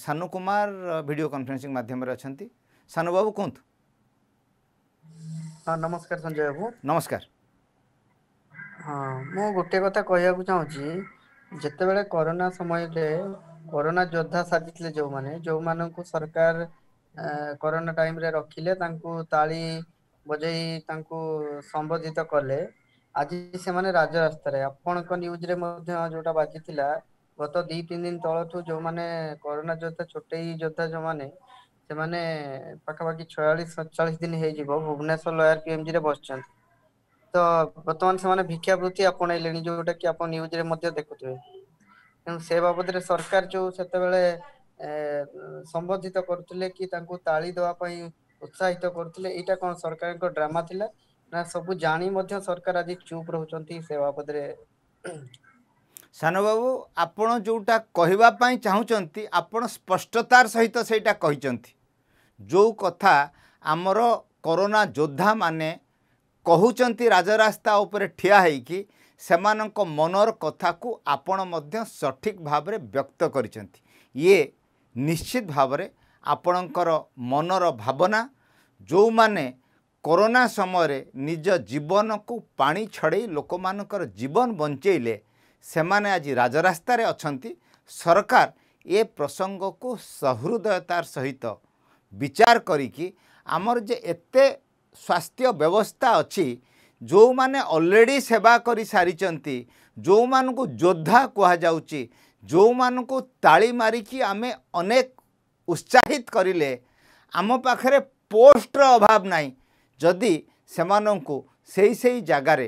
Sanu Kumar video conferencing ମାଧ୍ୟମରେ ଅଛନ୍ତି ସାନୁ ବାବୁ କୁହନ୍ତୁ ନମସ୍କାର ସଞ୍ଜୟ ବାବୁ ନମସ୍କାର ହଁ ମୁଁ ଗୋଟିଏ କଥା କହିବାକୁ ଚାହୁଁଛି ଯେତେବେଳେ କରୋନା ସମୟରେ କରୋନା ଯୋଦ୍ଧା ସାଜିଥିଲେ ଯେଉଁମାନେ ଯେଉଁମାନଙ୍କୁ ସରକାର କରୋନା ଟାଇମ୍ରେ ରଖିଲେ ତାଙ୍କୁ ତାଳି ବଜେଇ ତାଙ୍କୁ ସମ୍ବୋଧିତ କଲେ ଆଜି ସେମାନେ ରାଜରାସ୍ତାରେ ଆପଣଙ୍କ ନ୍ୟୁଜ୍ରେ ମଧ୍ୟ ଯୋଉଟା ବାଜିଥିଲା ଗତ ଦି ତିନି ଦିନ ତଳଠୁ ଯୋଉମାନେ କରୋନା ଯୋଦ୍ଧା ଛୋଟେଇ ଯୋଦ୍ଧା ଯୋଉମାନେ ସେମାନେ ପାଖାପାଖି ଛୟାଳିଶ ସତଚାଳିଶ ଦିନ ହେଇଯିବ ଭୁବନେଶ୍ୱର ଲୟାର ପିଏମଜି ରେ ବସିଛନ୍ତି ତ ବର୍ତ୍ତମାନ ସେମାନେ ଭିକ୍ଷା ବୃତ୍ତି ଆପଣେଇଲେଣି ଯୋଉଟା କି ଆପଣ ନ୍ୟୁଜ ରେ ମଧ୍ୟ ଦେଖୁଥିବେ ତେଣୁ ସେ ବାବଦରେ ସରକାର ଯୋଉ ସେତେବେଳେ ସମ୍ବୋଧିତ କରୁଥିଲେ କି ତାଙ୍କୁ ତାଳି ଦେବା ପାଇଁ ଉତ୍ସାହିତ କରୁଥିଲେ ଏଇଟା କ'ଣ ସରକାରଙ୍କ ଡ୍ରାମା ଥିଲା ନା ସବୁ ଜାଣି ମଧ୍ୟ ସରକାର ଆଜି ଚୁପ୍ ରହୁଛନ୍ତି ସେ ବାବଦରେ ସାନବାବୁ ଆପଣ ଯେଉଁଟା କହିବା ପାଇଁ ଚାହୁଁଛନ୍ତି ଆପଣ ସ୍ପଷ୍ଟତାର ସହିତ ସେଇଟା କହିଛନ୍ତି ଯେଉଁ କଥା ଆମର କରୋନା ଯୋଦ୍ଧାମାନେ କହୁଛନ୍ତି ରାଜରାସ୍ତା ଉପରେ ଠିଆ ହୋଇକି ସେମାନଙ୍କ ମନର କଥାକୁ ଆପଣ ମଧ୍ୟ ସଠିକ୍ ଭାବରେ ବ୍ୟକ୍ତ କରିଛନ୍ତି ଇଏ ନିଶ୍ଚିତ ଭାବରେ ଆପଣଙ୍କର ମନର ଭାବନା ଯେଉଁମାନେ କରୋନା ସମୟରେ ନିଜ ଜୀବନକୁ ପାଣି ଛଡ଼େଇ ଲୋକମାନଙ୍କର ଜୀବନ ବଞ୍ଚେଇଲେ ସେମାନେ ଆଜି ରାଜରାସ୍ତାରେ ଅଛନ୍ତି ସରକାର ଏ ପ୍ରସଙ୍ଗକୁ ସହୃଦୟତାର ସହିତ ବିଚାର କରିକି ଆମର ଯେ ଏତେ ସ୍ୱାସ୍ଥ୍ୟ ବ୍ୟବସ୍ଥା ଅଛି ଯେଉଁମାନେ ଅଲରେଡ଼ି ସେବା କରିସାରିଛନ୍ତି ଯେଉଁମାନଙ୍କୁ ଯୋଦ୍ଧା କୁହାଯାଉଛି ଯେଉଁମାନଙ୍କୁ ତାଳି ମାରିକି ଆମେ ଅନେକ ଉତ୍ସାହିତ କରିଲେ ଆମ ପାଖରେ ପୋଷ୍ଟର ଅଭାବ ନାହିଁ ଯଦି ସେମାନଙ୍କୁ ସେଇ ସେଇ ଜାଗାରେ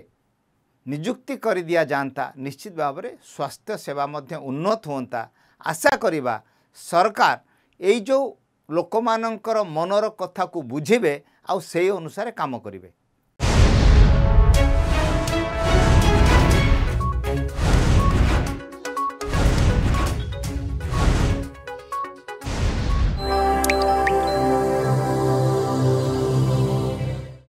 ନିଯୁକ୍ତି କରି ଦିଆଯାଆନ୍ତା ନିଶ୍ଚିତ ଭାବରେ ସ୍ୱାସ୍ଥ୍ୟ ସେବା ମଧ୍ୟ ଉନ୍ନତ ହୁଅନ୍ତା ଆଶା କରିବା ସରକାର ଏଇ ଯେଉଁ ଲୋକମାନଙ୍କର ମନର କଥାକୁ ବୁଝିବେ ଆଉ ସେଇ ଅନୁସାରେ କାମ କରିବେ